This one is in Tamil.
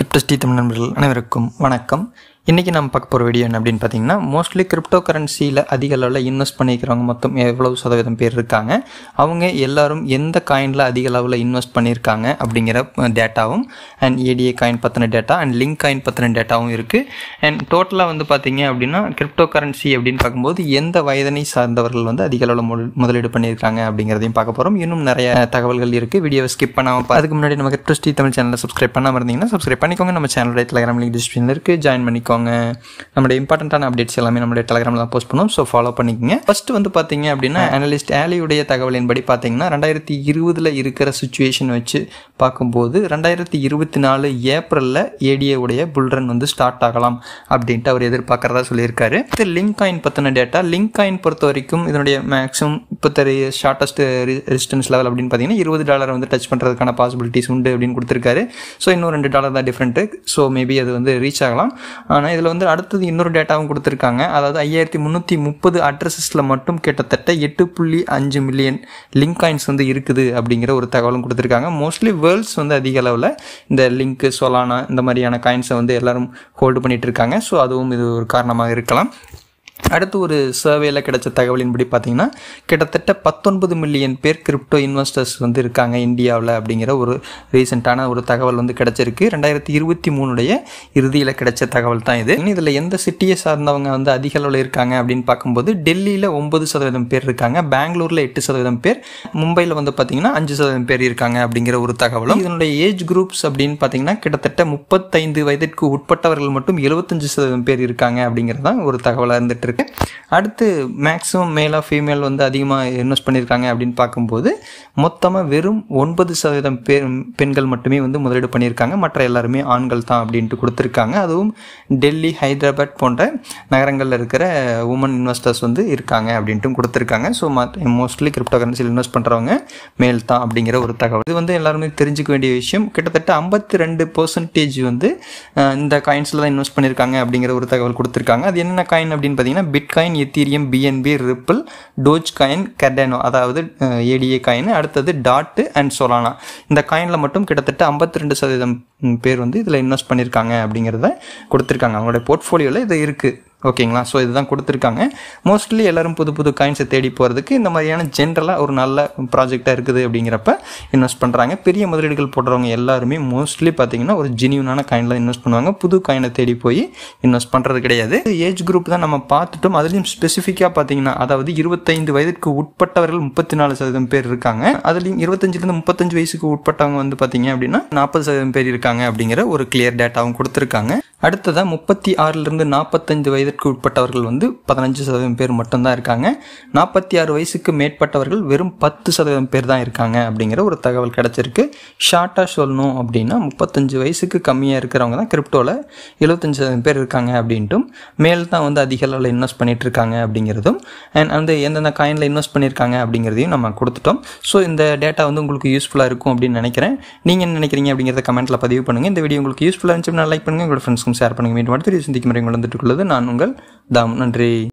கிப்டஸ்டி தமிழ் நண்பர்கள் அனைவருக்கும் வணக்கம் இன்றைக்கி நம்ம பார்க்க போகிற வீடியோ என்ன அப்படின்னு பார்த்தீங்கன்னா மோஸ்ட்லி கிரிப்டோ கரன்சியில் அதிக அளவில் இன்வெஸ்ட் பண்ணிக்கிறவங்க மொத்தம் எவ்வளவு சதவீதம் பேர் இருக்காங்க அவங்க எல்லாரும் எந்த காயினில் அதிக அளவில் இன்வெஸ்ட் பண்ணியிருக்காங்க அப்படிங்கிற டேட்டாவும் அண்ட் ஏடிஏ காயின் பற்றின டேட்டா அண்ட் லிங்க் காயின் பற்றின டேட்டாவும் இருக்குது அண்ட் டோட்டலாக வந்து பார்த்தீங்க அப்படின்னா கிரிப்டோ கரன்சி அப்படின்னு பார்க்கும்போது எந்த வயதனை சார்ந்தவர்கள் வந்து அதிக அளவில் முதலீடு பண்ணியிருக்காங்க அப்படிங்கிறதையும் பார்க்க போகிறோம் இன்னும் நிறைய தகவல்கள் இருக்குது வீடியோவை ஸ்கிப் பண்ணாமல் அதுக்கு முன்னாடி நம்ம கிரிப்டோஸ்டி தமிழ் சேனலில் சப்ஸ்கிரைப் பண்ணாமல் இருந்தீங்கன்னா சப்ஸ்கிரைப் பண்ணிக்கோங்க நம்ம சேனலோட டெலிகிராம் லிங்க் டிஸ்கிரிப்ஷனில் இருக்குது ஜாயின் பண்ணிக்கோங்க வச்சுக்கோங்க நம்மளுடைய இம்பார்ட்டண்ட்டான அப்டேட்ஸ் எல்லாமே நம்மளுடைய டெலகிராமில் தான் போஸ்ட் பண்ணுவோம் ஸோ ஃபாலோ பண்ணிக்கோங்க ஃபர்ஸ்ட் வந்து பார்த்தீங்க அப்படின்னா அனலிஸ்ட் ஆலியுடைய தகவலின் படி பார்த்தீங்கன்னா ரெண்டாயிரத்தி இருபதில் இருக்கிற சுச்சுவேஷன் வச்சு பார்க்கும்போது ரெண்டாயிரத்தி இருபத்தி நாலு ஏப்ரலில் ஏடிஏவுடைய புல்ரன் வந்து ஸ்டார்ட் ஆகலாம் அப்படின்ட்டு அவர் எதிர்பார்க்குறதா சொல்லியிருக்காரு லிங்க் காயின் பற்றின டேட்டா லிங்க் காயின் பொறுத்த வரைக்கும் இதனுடைய மேக்ஸிமம் முப்பத்தறு ஷார்ட்டஸ்ட் ரெசிஸ்டன்ஸ் லெவல் அப்படின்னு பார்த்தீங்கன்னா இருபது டாலர் வந்து டச் பண்ணுறதுக்கான பாசிபிலிட்டிஸ் உண்டு அப்படின்னு கொடுத்துருக்காரு ஸோ இன்னும் ரெண்டு டாலர் தான் டிஃப்ரெண்ட்டு ஸோ மேபி அது வந்து ரீச் ஆகலாம் ஆனால் இதில் வந்து அடுத்தது இன்னொரு டேட்டாவும் கொடுத்துருக்காங்க அதாவது ஐயாயிரத்தி முந்நூற்றி முப்பது அட்ரஸஸில் மட்டும் கிட்டத்தட்ட எட்டு புள்ளி அஞ்சு மில்லியன் லிங்க் காயின்ஸ் வந்து இருக்குது அப்படிங்கிற ஒரு தகவலும் கொடுத்துருக்காங்க மோஸ்ட்லி வேர்ல்ட்ஸ் வந்து அதிக அளவில் இந்த லிங்க்கு சொலானா இந்த மாதிரியான காயின்ஸை வந்து எல்லோரும் ஹோல்டு பண்ணிகிட்டு இருக்காங்க ஸோ அதுவும் இது ஒரு காரணமாக இருக்கலாம் அடுத்து ஒரு சர்வேல கிடைச்ச தகவலின்படி பார்த்தீங்கன்னா கிட்டத்தட்ட பத்தொன்பது மில்லியன் பேர் கிரிப்டோ இன்வெஸ்டர்ஸ் வந்து இருக்காங்க இந்தியாவில் அப்படிங்கிற ஒரு ரீசெண்டான ஒரு தகவல் வந்து கிடச்சிருக்கு ரெண்டாயிரத்தி இருபத்தி மூணுடைய இறுதியில் கிடைச்ச தகவல் தான் இது இதில் எந்த சிட்டியை சார்ந்தவங்க வந்து அதிக அளவில் இருக்காங்க அப்படின்னு பார்க்கும்போது டெல்லியில் ஒன்பது சதவீதம் பேர் இருக்காங்க பெங்களூரில் எட்டு சதவீதம் பேர் மும்பையில் வந்து பார்த்தீங்கன்னா அஞ்சு சதவீதம் பேர் இருக்காங்க அப்படிங்கிற ஒரு தகவலும் இதனுடைய ஏஜ் குரூப்ஸ் அப்படின்னு பார்த்தீங்கன்னா கிட்டத்தட்ட முப்பத்தைந்து வயதிற்கு உட்பட்டவர்கள் மட்டும் எழுபத்தஞ்சு சதவீதம் பேர் இருக்காங்க அப்படிங்கிறதான் ஒரு தகவலாக இருந்துட்டு இருக்கு அடுத்து மேக்ஸிமம் மேலாக ஃபீமேல் வந்து அதிகமாக இன்வெஸ்ட் பண்ணியிருக்காங்க அப்படின்னு பார்க்கும்போது மொத்தமாக வெறும் ஒன்பது சதவீதம் பே பெண்கள் மட்டுமே வந்து முதலீடு பண்ணியிருக்காங்க மற்ற எல்லாருமே ஆண்கள் தான் அப்படின்ட்டு கொடுத்துருக்காங்க அதுவும் டெல்லி ஹைதராபாத் போன்ற நகரங்களில் இருக்கிற உமன் இன்வெஸ்டர்ஸ் வந்து இருக்காங்க அப்படின்ட்டும் கொடுத்துருக்காங்க ஸோ மோஸ்ட்லி கிரிப்டோ கரன்சியில் இன்வெஸ்ட் பண்ணுறவங்க மேல் தான் அப்படிங்கிற ஒரு தகவல் இது வந்து எல்லாருமே தெரிஞ்சுக்க வேண்டிய விஷயம் கிட்டத்தட்ட ஐம்பத்தி ரெண்டு பர்சன்டேஜ் வந்து இந்த காயின்ஸில் தான் இன்வெஸ்ட் பண்ணியிருக்காங்க அப்படிங்கிற ஒரு தகவல் கொடுத்துருக்காங்க அது என்னென்ன காயின் அப்படின்னு பார்த்தீங்கன்னா bitcoin ethereum BNB ripple doge coin cardano அதாவது ஏடிஏ காயின் அடுத்தது டாட்டு அண்ட் சொலானா இந்த காயினில் மட்டும் கிட்டத்தட்ட ஐம்பத்தி ரெண்டு சதவீதம் பேர் வந்து இதில் இன்வெஸ்ட் பண்ணியிருக்காங்க அப்படிங்கிறத கொடுத்துருக்காங்க அவங்களுடைய போர்ட்ஃபோலியோவில் இது இருக்குது ஓகேங்களா ஸோ இதுதான் கொடுத்துருக்காங்க மோஸ்ட்லி எல்லோரும் புது புது காயின்ஸை தேடி போகிறதுக்கு இந்த மாதிரியான ஜென்ரலாக ஒரு நல்ல ப்ராஜெக்டாக இருக்குது அப்படிங்கிறப்ப இன்வெஸ்ட் பண்ணுறாங்க பெரிய முதலீடுகள் போடுறவங்க எல்லாருமே மோஸ்ட்லி பார்த்தீங்கன்னா ஒரு ஜெனியூனான காயினில் இன்வெஸ்ட் பண்ணுவாங்க புது காயினை தேடி போய் இன்வெஸ்ட் பண்ணுறது கிடையாது ஏஜ் குரூப் தான் நம்ம பார்த்துட்டோம் அதுலேயும் ஸ்பெசிஃபிக்காக பார்த்தீங்கன்னா அதாவது இருபத்தைந்து வயதுக்கு உட்பட்டவர்கள் முப்பத்தி நாலு சதவீதம் பேர் இருக்காங்க அதுலேயும் இருபத்தஞ்சிலேருந்து முப்பத்தஞ்சு வயசுக்கு உட்பட்டவங்க வந்து பார்த்தீங்க அப்படின்னா நாற்பது சதவீதம் பேர் இருக்காங்க அப்படிங்கிற ஒரு கிளியர் டேட்டாவும் கொடுத்துருக்காங்க அடுத்ததாக முப்பத்தி ஆறிலிருந்து நாற்பத்தஞ்சு வயதிற்கு உட்பட்டவர்கள் வந்து பதினஞ்சு சதவீதம் பேர் மட்டும்தான் இருக்காங்க நாற்பத்தி ஆறு வயசுக்கு மேற்பட்டவர்கள் வெறும் பத்து சதவீதம் பேர் தான் இருக்காங்க அப்படிங்கிற ஒரு தகவல் கிடச்சிருக்கு ஷார்ட்டாக சொல்லணும் அப்படின்னா முப்பத்தஞ்சு வயசுக்கு கம்மியாக இருக்கிறவங்க தான் கிரிப்டோவில் எழுபத்தஞ்சு சதவீதம் பேர் இருக்காங்க அப்படின்ட்டும் மேல் தான் வந்து அதிக அளவில் இன்வெஸ்ட் பண்ணிகிட்டு இருக்காங்க அப்படிங்கிறதும் அண்ட் அந்த எந்தெந்த காயினில் இன்வெஸ்ட் பண்ணியிருக்காங்க அப்படிங்கிறதையும் நம்ம கொடுத்துட்டோம் ஸோ இந்த டேட்டா வந்து உங்களுக்கு யூஸ்ஃபுல்லாக இருக்கும் அப்படின்னு நினைக்கிறேன் நீங்கள் என்ன நினைக்கிறீங்க அப்படிங்கிறத கமெண்ட்டில் பதிவு பண்ணுங்கள் இந்த வீடியோ உங்களுக்கு யூஸ்ஃபுல்லாக இருந்துச்சுன்னா லைக் பண்ணுங்கள் உங்களோட ஃப்ரெண்ட்ஸ் ஃப்ரெண்ட்ஸ்க்கும் ஷேர் பண்ணுங்கள் மீண்டும் அடுத்த சிந்திக்கும் முறை வந்துட்டு நான் உங்கள் தாம் நன்றி